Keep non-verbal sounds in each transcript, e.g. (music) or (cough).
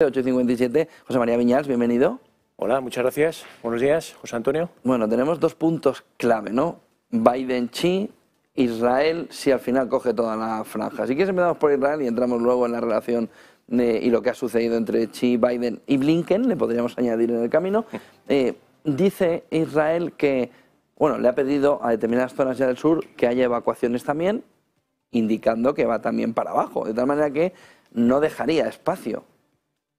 857, José María Viñals, bienvenido. Hola, muchas gracias. Buenos días, José Antonio. Bueno, tenemos dos puntos clave, ¿no? Biden chi, Israel, si al final coge toda la franja. Si quieres empezamos por Israel y entramos luego en la relación y lo que ha sucedido entre Chi, Biden y Blinken, le podríamos añadir en el camino. (laughs) Eh, dice Israel que, bueno, le ha pedido a determinadas zonas ya del sur que haya evacuaciones también, indicando que va también para abajo, de tal manera que no dejaría espacio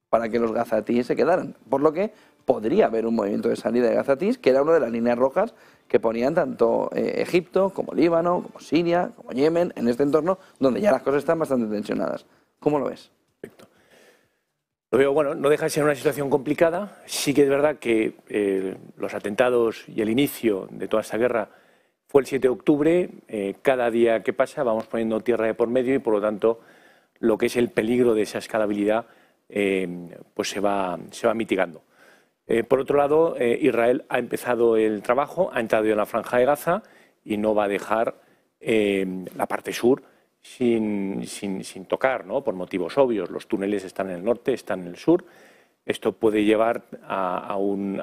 para que los gazatíes se quedaran. Por lo que podría haber un movimiento de salida de gazatíes, que era una de las líneas rojas que ponían tanto eh, Egipto como Líbano, como Siria, como Yemen, en este entorno, donde ya las cosas están bastante tensionadas. ¿Cómo lo ves? Perfecto. Lo veo, bueno, no deja de ser una situación complicada. Sí que es verdad que eh, los atentados y el inicio de toda esta guerra fue el 7 de octubre. Eh, cada día que pasa vamos poniendo tierra de por medio y, por lo tanto, lo que es el peligro de esa escalabilidad Em, pues se va, mitigando. Eh, por otro lado, eh, Israel ha empezado el trabajo, ha entrado en la franja de Gaza y no va a dejar em, la parte sur sin, tocar, ¿no? por motivos obvios. Los túneles están en el norte, están en el sur. Esto puede llevar a, un,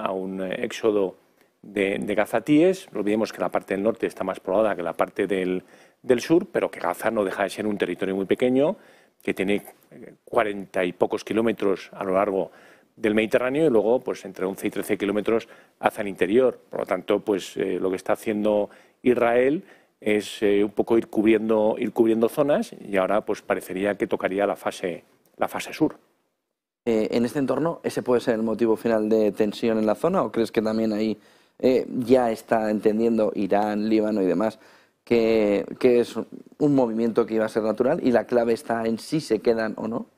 éxodo de, de, gazatíes. No olvidemos que la parte del norte está más poblada que la parte del, del, sur, pero que Gaza no deja de ser un territorio muy pequeño que tiene eh, cuarenta y pocos kilómetros a lo largo del Mediterráneo y luego pues entre 11 y 13 kilómetros hacia el interior. Por lo tanto, pues eh, lo que está haciendo Israel es eh, un poco ir cubriendo, ir cubriendo zonas y ahora pues parecería que tocaría la fase, la fase sur. en este entorno, ¿ese puede ser el motivo final de tensión en la zona o crees que también ahí ya está entendiendo Irán, Líbano y demás que, es un movimiento que iba a ser natural y la clave está en si se quedan o no.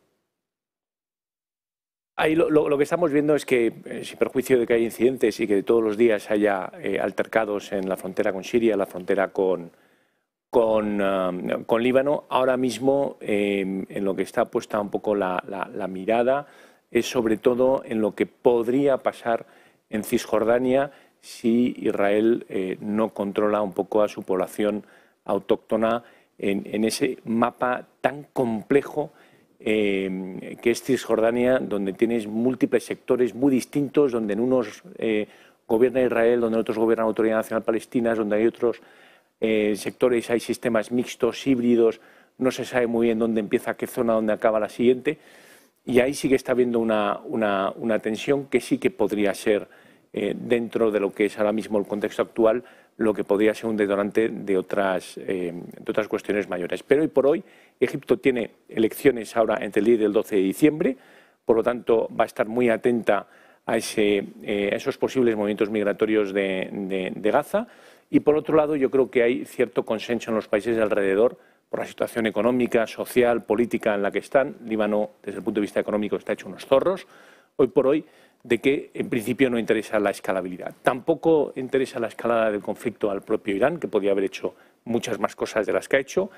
lo, que estamos viendo es que, eh, sin perjuicio de que hay incidentes y que todos los días haya eh, altercados en la frontera con Siria, la frontera con, con, eh, Líbano, ahora mismo en lo que está puesta un poco la, la mirada es sobre todo en lo que podría pasar en Cisjordania si Israel eh, no controla un poco a su población autóctona en, ese mapa tan complejo eh, que es Cisjordania, donde tienes múltiples sectores muy distintos, donde en unos eh, gobierna Israel, donde en otros gobierna la Autoridad Nacional Palestina, donde hay otros sectores, hay sistemas mixtos, híbridos, no se sabe muy bien dónde empieza qué zona, dónde acaba la siguiente. Y ahí sigue está habiendo una tensión que sí que podría ser eh, dentro de lo que es ahora mismo el contexto actual lo que podría ser un detonante de otras, eh, de otras cuestiones mayores. Pero hoy por hoy Egipto tiene elecciones ahora entre el día y el 12 de diciembre, por lo tanto va a estar muy atenta a, eh, esos posibles movimientos migratorios de, Gaza. Y por otro lado yo creo que hay cierto consenso en los países de alrededor por la situación económica, social, política en la que están. Líbano, desde el punto de vista económico, está hecho unos zorros. Hoy por hoy de que en principio no interesa la escalabilidad. Tampoco interesa la escalada del conflicto al propio Irán, que podía haber hecho muchas más cosas de las que ha hecho,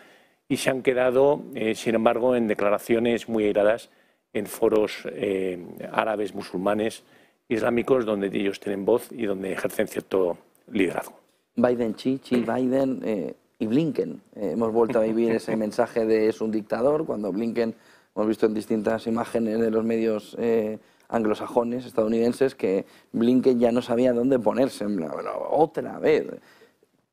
y se han quedado, eh, sin embargo, en declaraciones muy airadas en foros eh, árabes, musulmanes, islámicos, donde ellos tienen voz y donde ejercen cierto liderazgo. Biden, Chichi Biden eh, y Blinken. hemos vuelto a vivir ese (laughs) mensaje de es un dictador, cuando Blinken, hemos visto en distintas imágenes de los medios anglosajones, estadounidenses, que Blinken ya no sabía dónde ponerse. otra vez.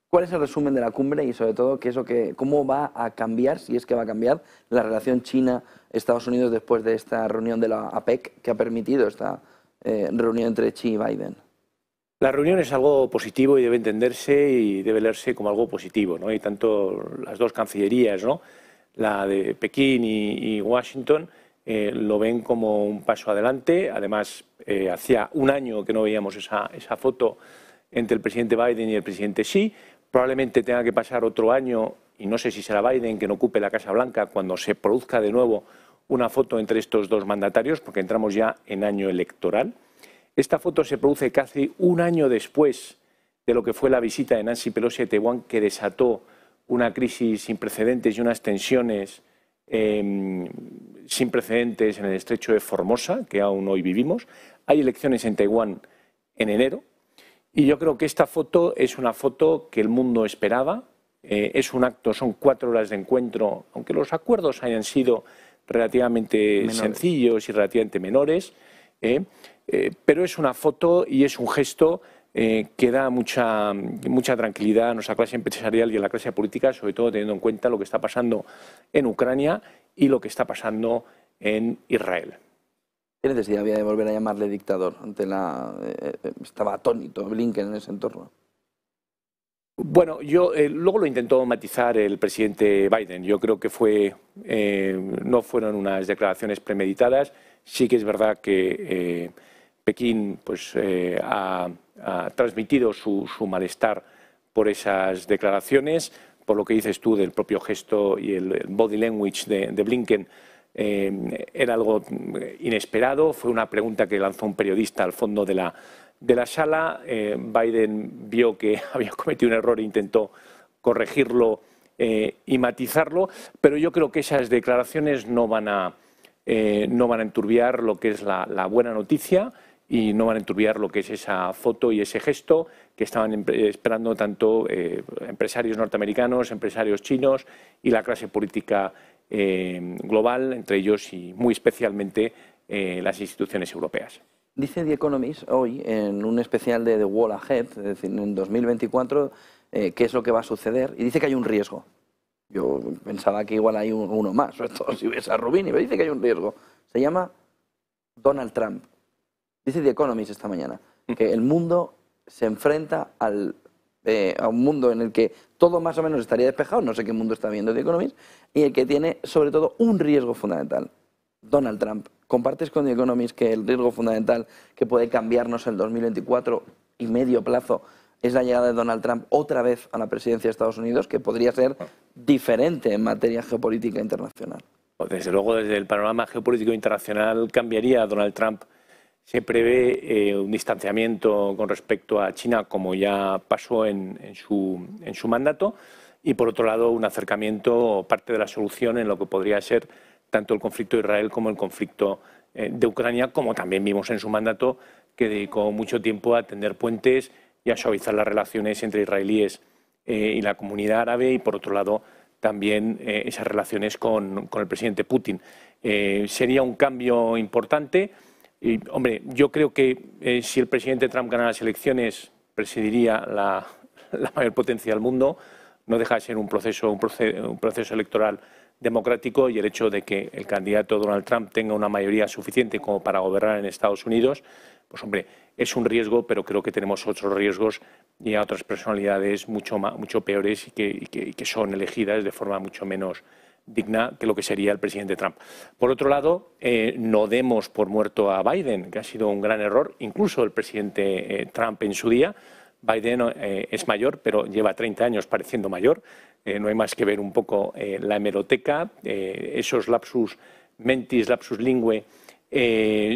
¿Cuál es el resumen de la cumbre y sobre todo qué es lo que, cómo va a cambiar, si es que va a cambiar, la relación China-Estados Unidos después de esta reunión de la APEC que ha permitido esta eh, reunión entre Xi y Biden? La reunión es algo positivo y debe entenderse y debe leerse como algo positivo, ¿no? Y tanto las dos cancillerías, La de Pekín y Washington eh, lo ven como un paso adelante. Además, eh, hacía un año que no veíamos esa, foto entre el presidente Biden y el presidente Xi. Probablemente tenga que pasar otro año, y no sé si será Biden quien ocupe la Casa Blanca, cuando se produzca de nuevo una foto entre estos dos mandatarios, porque entramos ya en año electoral. Esta foto se produce casi un año después de lo que fue la visita de Nancy Pelosi a Taiwán, que desató una crisis sin precedentes y unas tensiones em, sin precedentes en el estrecho de Formosa, que aún hoy vivimos. Hay elecciones en Taiwán en enero. Y yo creo que esta foto es una foto que el mundo esperaba. Eh, es un acto, son cuatro horas de encuentro, aunque los acuerdos hayan sido relativamente sencillos y relativamente menores. Eh, eh, pero es una foto y es un gesto que da mucha, mucha tranquilidad a nuestra clase empresarial y a la clase política, sobre todo teniendo en cuenta lo que está pasando en Ucrania y lo que está pasando en Israel. ¿Qué necesidad había de volver a llamarle dictador? Ante eh, eh, estaba atónito Blinken en ese entorno. Bueno, yo eh, luego lo intentó matizar el presidente Biden. Yo creo que no fueron unas declaraciones premeditadas. Sí que es verdad que Pekín pues, ha, transmitido su malestar por esas declaraciones, por lo que dices tú del propio gesto y el body language de, Blinken, eh, era algo mm, inesperado. Fue una pregunta que lanzó un periodista al fondo de la, sala. Eh, Biden vio que (laughs) había cometido un error e intentó corregirlo eh, y matizarlo, pero yo creo que esas declaraciones no van a, enturbiar lo que es la buena noticia y no van a enturbiar lo que es esa foto y ese gesto que estaban esperando tanto eh, empresarios norteamericanos, empresarios chinos y la clase política eh, global, entre ellos y muy especialmente eh, las instituciones europeas. Dice The Economist hoy en un especial de The Wall Ahead, en 2024, qué es lo que va a suceder y dice que hay un riesgo. Yo pensaba que igual hay uno más, (laughs) si ves a Rubini, pero dice que hay un riesgo. Se llama Donald Trump. Dice The Economist esta mañana mm. que el mundo se enfrenta al, eh, a un mundo en el que todo más o menos estaría despejado, no sé qué mundo está viendo The Economist, y el que tiene sobre todo un riesgo fundamental, Donald Trump. ¿Compartes con The Economist que el riesgo fundamental que puede cambiarnos el 2024 y medio plazo es la llegada de Donald Trump otra vez a la presidencia de Estados Unidos, que podría ser ah. diferente en materia geopolítica internacional? Pues desde luego, desde el panorama geopolítico internacional cambiaría Donald Trump se prevé eh, un distanciamiento con respecto a China, como ya pasó en, su, mandato, y por otro lado un acercamiento, o parte de la solución en lo que podría ser tanto el conflicto de Israel como el conflicto eh, de Ucrania, como también vimos en su mandato, que dedicó mucho tiempo a tender puentes y a suavizar las relaciones entre israelíes eh, y la comunidad árabe, y por otro lado también esas relaciones con, el presidente Putin. sería un cambio importante y, hombre, yo creo que eh, si el presidente Trump gana las elecciones, presidiría (laughs) la, mayor potencia del mundo. No deja de ser un proceso, electoral democrático y el hecho de que el candidato Donald Trump tenga una mayoría suficiente como para gobernar en Estados Unidos, pues hombre, es un riesgo, pero creo que tenemos otros riesgos y a otras personalidades mucho, mucho peores y que, que son elegidas de forma mucho menos digna que lo que sería el presidente Trump. Por otro lado, eh, no demos por muerto a Biden, que ha sido un gran error, incluso el presidente eh, Trump en su día. Biden eh, es mayor, pero lleva 30 años pareciendo mayor. no hay más que ver un poco la hemeroteca, esos lapsus mentis, lapsus lingue.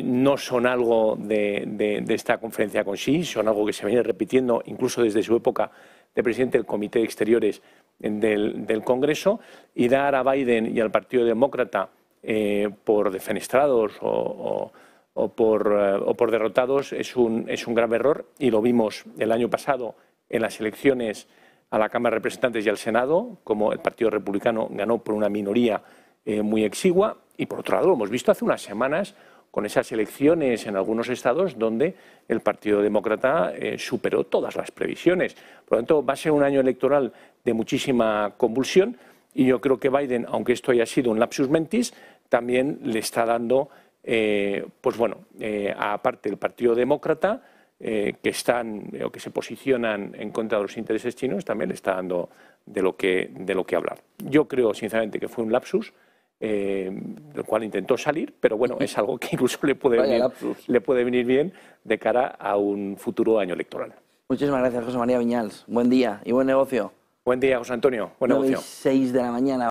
no son algo de, de, esta conferencia con sí, son algo que se viene repitiendo incluso desde su época de presidente del Comité de Exteriores del, Congreso y dar a Biden y al Partido Demócrata eh, por defenestrados o, eh, por, derrotados es un, grave error y lo vimos el año pasado en las elecciones a la Cámara de Representantes y al Senado, como el Partido Republicano ganó por una minoría eh, muy exigua y por otro lado lo hemos visto hace unas semanas con esas elecciones en algunos estados donde el Partido Demócrata eh, superó todas las previsiones. Por lo tanto, va a ser un año electoral de muchísima convulsión y yo creo que Biden, aunque esto haya sido un lapsus mentis, también le está dando, eh, pues bueno, a eh, aparte el Partido Demócrata, que están o que se posicionan en contra de los intereses chinos, también le está dando de lo que, de lo que hablar. Yo creo, sinceramente, que fue un lapsus eh, del cual intentó salir, pero bueno, es algo que (laughs) incluso le puede, venir, le puede venir bien de cara a un futuro año electoral. Muchísimas gracias, José María Viñals. Buen día y buen negocio. Buen día, José Antonio. Buen negocio. 6 de la mañana.